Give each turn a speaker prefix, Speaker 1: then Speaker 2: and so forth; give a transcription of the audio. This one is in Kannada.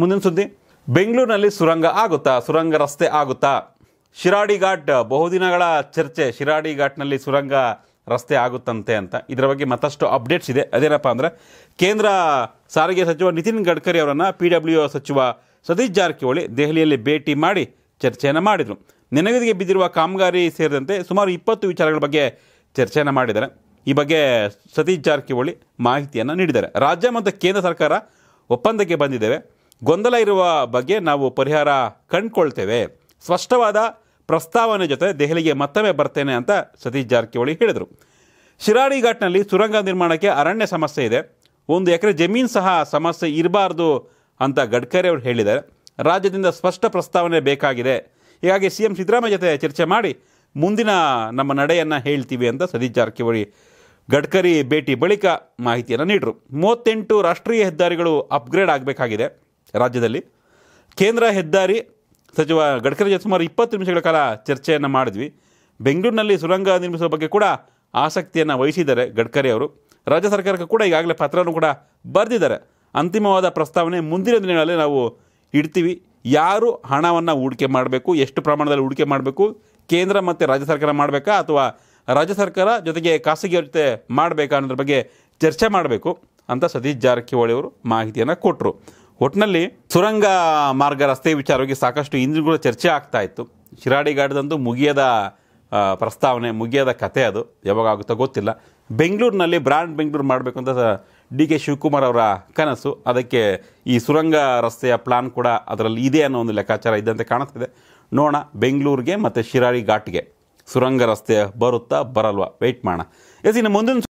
Speaker 1: ಮುಂದಿನ ಸುದ್ದಿ ಬೆಂಗಳೂರಿನಲ್ಲಿ ಸುರಂಗ ಆಗುತ್ತಾ ಸುರಂಗ ರಸ್ತೆ ಆಗುತ್ತಾ ಶಿರಾಡಿ ಘಾಟ್ ಬಹುದಿನಗಳ ಚರ್ಚೆ ಶಿರಾಡಿ ಘಾಟ್ನಲ್ಲಿ ಸುರಂಗ ರಸ್ತೆ ಆಗುತ್ತಂತೆ ಅಂತ ಇದರ ಬಗ್ಗೆ ಮತ್ತಷ್ಟು ಅಪ್ಡೇಟ್ಸ್ ಇದೆ ಅದೇನಪ್ಪ ಅಂದರೆ ಕೇಂದ್ರ ಸಾರಿಗೆ ಸಚಿವ ನಿತಿನ್ ಗಡ್ಕರಿ ಅವರನ್ನು ಪಿ ಡಬ್ಲ್ಯೂ ಸಚಿವ ಸತೀಶ್ ಜಾರಕಿಹೊಳಿ ದೆಹಲಿಯಲ್ಲಿ ಭೇಟಿ ಮಾಡಿ ಚರ್ಚೆಯನ್ನು ಮಾಡಿದರು ನೆನಗದಿಗೆ ಬಿದ್ದಿರುವ ಕಾಮಗಾರಿ ಸೇರಿದಂತೆ ಸುಮಾರು ಇಪ್ಪತ್ತು ವಿಚಾರಗಳ ಬಗ್ಗೆ ಚರ್ಚೆಯನ್ನು ಮಾಡಿದ್ದಾರೆ ಈ ಬಗ್ಗೆ ಸತೀಶ್ ಜಾರಕಿಹೊಳಿ ಮಾಹಿತಿಯನ್ನು ನೀಡಿದ್ದಾರೆ ರಾಜ್ಯ ಮತ್ತು ಕೇಂದ್ರ ಸರ್ಕಾರ ಒಪ್ಪಂದಕ್ಕೆ ಬಂದಿದ್ದೇವೆ ಗೊಂದಲ ಇರುವ ಬಗ್ಗೆ ನಾವು ಪರಿಹಾರ ಕಂಡುಕೊಳ್ತೇವೆ ಸ್ಪಷ್ಟವಾದ ಪ್ರಸ್ತಾವನೆ ಜೊತೆ ದೆಹಲಿಗೆ ಮತ್ತೊಮ್ಮೆ ಬರ್ತೇನೆ ಅಂತ ಸತೀಶ್ ಜಾರಕಿಹೊಳಿ ಹೇಳಿದರು ಶಿರಾಡಿ ಘಾಟ್ನಲ್ಲಿ ಸುರಂಗ ನಿರ್ಮಾಣಕ್ಕೆ ಅರಣ್ಯ ಸಮಸ್ಯೆ ಇದೆ ಒಂದು ಎಕರೆ ಜಮೀನು ಸಹ ಸಮಸ್ಯೆ ಇರಬಾರ್ದು ಅಂತ ಗಡ್ಕರಿ ಅವರು ಹೇಳಿದ್ದಾರೆ ರಾಜ್ಯದಿಂದ ಸ್ಪಷ್ಟ ಪ್ರಸ್ತಾವನೆ ಬೇಕಾಗಿದೆ ಹೀಗಾಗಿ ಸಿ ಎಂ ಸಿದ್ದರಾಮಯ್ಯ ಜೊತೆ ಚರ್ಚೆ ಮಾಡಿ ಮುಂದಿನ ನಮ್ಮ ನಡೆಯನ್ನು ಹೇಳ್ತೀವಿ ಅಂತ ಸತೀಶ್ ಜಾರಕಿಹೊಳಿ ಗಡ್ಕರಿ ಭೇಟಿ ಬಳಿಕ ಮಾಹಿತಿಯನ್ನು ನೀಡರು ಮೂವತ್ತೆಂಟು ರಾಷ್ಟ್ರೀಯ ಹೆದ್ದಾರಿಗಳು ಅಪ್ಗ್ರೇಡ್ ಆಗಬೇಕಾಗಿದೆ ರಾಜ್ಯದಲ್ಲಿ ಕೇಂದ್ರ ಹೆದ್ದಾರಿ ಸಚಿವ ಗಡ್ಕರಿ ಜೊತೆ ಸುಮಾರು ಇಪ್ಪತ್ತು ನಿಮಿಷಗಳ ಕಾಲ ಚರ್ಚೆಯನ್ನು ಮಾಡಿದ್ವಿ ಬೆಂಗಳೂರಿನಲ್ಲಿ ಸುರಂಗ ನಿರ್ಮಿಸುವ ಬಗ್ಗೆ ಕೂಡ ಆಸಕ್ತಿಯನ್ನು ವಹಿಸಿದ್ದಾರೆ ಗಡ್ಕರಿ ಅವರು ರಾಜ್ಯ ಸರ್ಕಾರಕ್ಕೆ ಕೂಡ ಈಗಾಗಲೇ ಪತ್ರವನ್ನು ಕೂಡ ಬರೆದಿದ್ದಾರೆ ಅಂತಿಮವಾದ ಪ್ರಸ್ತಾವನೆ ಮುಂದಿನ ದಿನಗಳಲ್ಲಿ ನಾವು ಇಡ್ತೀವಿ ಯಾರು ಹಣವನ್ನು ಹೂಡಿಕೆ ಮಾಡಬೇಕು ಎಷ್ಟು ಪ್ರಮಾಣದಲ್ಲಿ ಹೂಡಿಕೆ ಮಾಡಬೇಕು ಕೇಂದ್ರ ಮತ್ತು ರಾಜ್ಯ ಸರ್ಕಾರ ಮಾಡಬೇಕಾ ಅಥವಾ ರಾಜ್ಯ ಸರ್ಕಾರ ಜೊತೆಗೆ ಖಾಸಗಿಯವ್ರ ಜೊತೆ ಮಾಡಬೇಕಾ ಅನ್ನೋದ್ರ ಬಗ್ಗೆ ಚರ್ಚೆ ಮಾಡಬೇಕು ಅಂತ ಸತೀಶ್ ಜಾರಕಿಹೊಳಿ ಅವರು ಮಾಹಿತಿಯನ್ನು ಕೊಟ್ಟರು ಒಟ್ಟಿನಲ್ಲಿ ಸುರಂಗ ಮಾರ್ಗ ರಸ್ತೆ ವಿಚಾರವಾಗಿ ಸಾಕಷ್ಟು ಇಂದಿಗೂ ಕೂಡ ಚರ್ಚೆ ಆಗ್ತಾ ಇತ್ತು ಶಿರಾಡಿಗಾಡ್ದಂತೂ ಮುಗಿಯದ ಪ್ರಸ್ತಾವನೆ ಮುಗಿಯದ ಕತೆ ಅದು ಯಾವಾಗ ಆಗುತ್ತೋ ಗೊತ್ತಿಲ್ಲ ಬೆಂಗಳೂರಿನಲ್ಲಿ ಬ್ರಾಂಡ್ ಬೆಂಗಳೂರು ಮಾಡಬೇಕು ಅಂತ ಡಿ ಕೆ ಶಿವಕುಮಾರ್ ಅವರ ಕನಸು ಅದಕ್ಕೆ ಈ ಸುರಂಗ ರಸ್ತೆಯ ಪ್ಲಾನ್ ಕೂಡ ಅದರಲ್ಲಿ ಇದೆ ಅನ್ನೋ ಒಂದು ಲೆಕ್ಕಾಚಾರ ಇದ್ದಂತೆ ಕಾಣಿಸ್ತಿದೆ ನೋಡೋಣ ಬೆಂಗಳೂರಿಗೆ ಮತ್ತು ಶಿರಾಡಿ ಘಾಟ್ಗೆ ಸುರಂಗ ರಸ್ತೆ ಬರುತ್ತಾ ಬರಲ್ವಾ ವೆಯ್ಟ್ ಮಾಡೋಣ ಎಸ್ ಇನ್ನು ಮುಂದಿನ